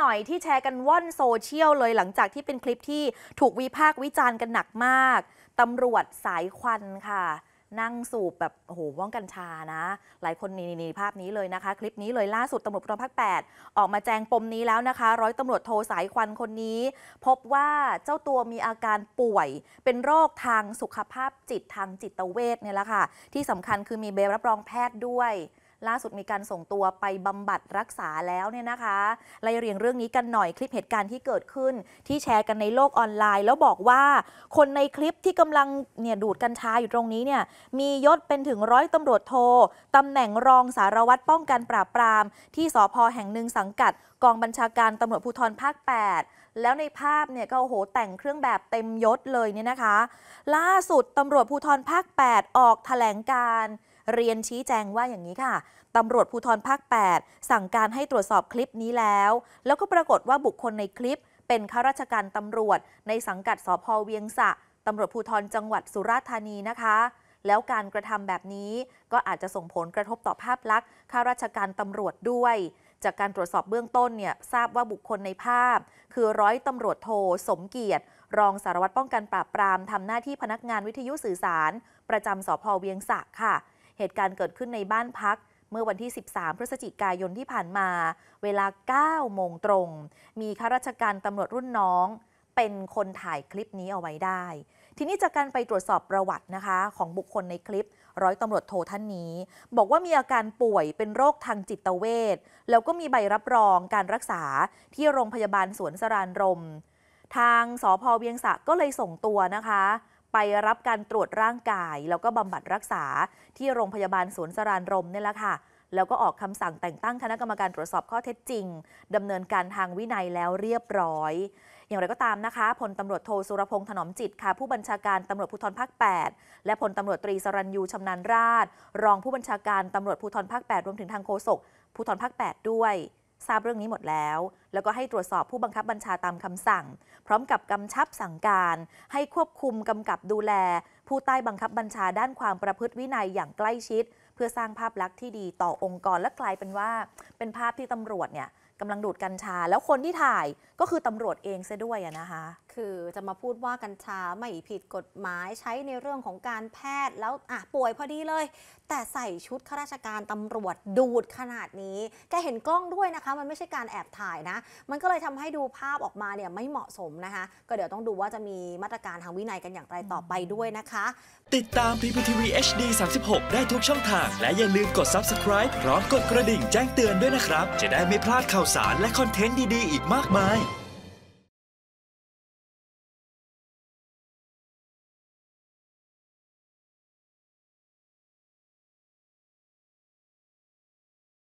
หน่อยที่แชร์กันว่อนโซเชียลเลยหลังจากที่เป็นคลิปที่ถูกวิพากษ์วิจารณ์กันหนักมากตำรวจสายควันค่ะ นั่งสูบแบบโอ้โหว่องกัญชานะ หลายคนนี่นภาพนี้เลยนะคะ คลิปนี้เลยล่าสุดตำรวจภูธรภาค8 ออกมาแจงปมนี้แล้วนะคะ ร้อยตำรวจโทสายควันคนนี้ พบว่าเจ้าตัวมีอาการป่วย เป็นโรคทางสุขภาพจิตทางจิตเวชเนี่ยแหละค่ะที่สำคัญคือมีเบรับรองแพทย์ด้วยล่าสุดมีการส่งตัวไปบำบัดรักษาแล้วเนี่ยนะคะไล่เรียงเรื่องนี้กันหน่อยคลิปเหตุการณ์ที่เกิดขึ้นที่แชร์กันในโลกออนไลน์แล้วบอกว่า คนในคลิปที่กำลังเนี่ยดูดกัญชาอยู่ตรงนี้เนี่ยมียศเป็นถึงร้อยตำรวจโท ตำแหน่งรองสารวัตรป้องกันปราบปราม ที่สพแห่งหนึ่งสังกัด กองบัญชาการตำรวจภูธรภาค 8 แล้วในภาพเนี่ยก็โโหแต่งเครื่องแบบเต็มยศเลยเนี่ยนะคะ ล่าสุดตำรวจภูธรภาค 8 ออกถแถลงการเรียนชี้แจงว่าอย่างนี้ค่ะตำรวจภูธรภาค 8 สั่งการให้ตรวจสอบคลิปนี้แล้ว แล้วก็ปรากฏว่าบุคคลในคลิป เป็นข้าราชการตำรวจ ในสังกัดสพเวียงสะตำรวจภูธรจังหวัดสุราษฎร์ธานีนะคะ แล้วการกระทำแบบนี้ ก็อาจจะส่งผลกระทบต่อภาพลักษณ์ข้าราชการตำรวจด้วย จากการตรวจสอบเบื้องต้นเนี่ยทราบว่าบุคคลในภาพ คือร้อยตำรวจโทสมเกียรติ รองสารวัตรป้องกันปราบปรามทำหน้าที่พนักงานวิทยุสื่อสาร ประจำสพเวียงสะค่ะเหตุการณ์เกิดขึ้นในบ้านพักเมื่อวันที่ 13 พฤศจิกายนที่ผ่านมาเวลา 9 โมงตรง มีข้าราชการตำรวจรุ่นน้อง เป็นคนถ่ายคลิปนี้เอาไว้ได้ ทีนี้จากการไปตรวจสอบประวัตินะคะของบุคคลในคลิปร้อยตำรวจโทท่านนี้ บอกว่ามีอาการป่วยเป็นโรคทางจิตเวชแล้วก็มีใบรับรองการรักษาที่โรงพยาบาลสวนสรานรม ทางสพเวียงสะก็เลยส่งตัวนะคะไปรับการตรวจร่างกายแล้วก็บำบัดรักษาที่โรงพยาบาลสวนสรานรมนี่แหละค่ะ แล้วก็ออกคำสั่งแต่งตั้งคณะกรรมการตรวจสอบข้อเท็จจริงดำเนินการทางวินัยแล้วเรียบร้อย อย่างไรก็ตามนะคะพลตำรวจโทสุรพงษ์ถนอมจิตค่ะ ผู้บัญชาการตำรวจภูธรภาค8และพลตำรวจตรีสรัญยูชำนาญราช รองผู้บัญชาการตำรวจภูธรภาค8รวมถึงทางโฆษกภูธรภาค8ด้วยทราบเรื่องนี้หมดแล้ว แล้วก็ให้ตรวจสอบผู้บังคับบัญชาตามคำสั่ง พร้อมกับกำชับสั่งการ ให้ควบคุมกำกับดูแล ผู้ใต้บังคับบัญชาด้านความประพฤติวินัยอย่างใกล้ชิด เพื่อสร้างภาพลักษณ์ที่ดีต่อองค์กรและกลายเป็นว่า เป็นภาพที่ตำรวจเนี่ยกำลังดูดกัญชา แล้วคนที่ถ่ายก็คือตำรวจเองซะด้วยนะคะคือจะมาพูดว่ากัญชาไม่ผิดกฎหมายใช้ในเรื่องของการแพทย์แล้วอ่ะป่วยพอดีเลย แต่ใส่ชุดข้าราชการตำรวจดูดขนาดนี้แกเห็นกล้องด้วยนะคะ มันไม่ใช่การแอบถ่ายนะ มันก็เลยทำให้ดูภาพออกมาเนี่ยไม่เหมาะสมนะคะ ก็เดี๋ยวต้องดูว่าจะมีมาตรการทางวินัยกันอย่างไรต่อไปด้วยนะคะ ติดตามพีพีทีวีเอชดีสาได้ทุกช่องทาง และอย่าลืมกด subscribe พร้อมกดกระดิ่งแจ้งเตือนด้วยนะครับจะได้ไม่พลาดข่าวสารและคอนเทนต์ดีๆ อีกมากมาย